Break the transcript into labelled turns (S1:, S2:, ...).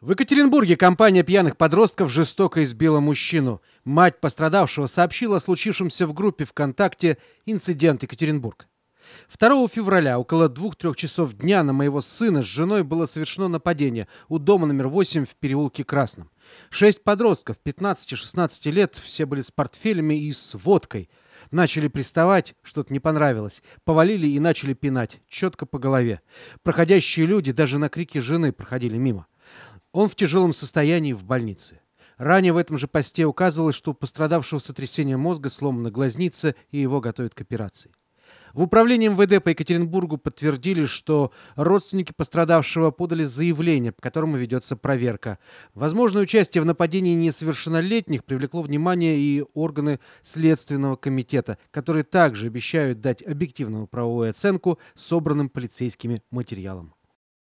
S1: В Екатеринбурге компания пьяных подростков жестоко избила мужчину. Мать пострадавшего сообщила о случившемся в группе ВКонтакте «Инцидент Екатеринбург». 2 февраля около 2-3 часов дня на моего сына с женой было совершено нападение у дома номер 8 в переулке Красном. Шесть подростков, 15-16 лет, все были с портфелями и с водкой. Начали приставать, что-то не понравилось. Повалили и начали пинать, четко по голове. Проходящие люди даже на крики жены проходили мимо. Он в тяжелом состоянии в больнице. Ранее в этом же посте указывалось, что у пострадавшего сотрясения мозга сломана глазница и его готовят к операции. В управлении МВД по Екатеринбургу подтвердили, что родственники пострадавшего подали заявление, по которому ведется проверка. Возможное участие в нападении несовершеннолетних привлекло внимание и органы Следственного комитета, которые также обещают дать объективную правовую оценку собранным полицейскими материалам.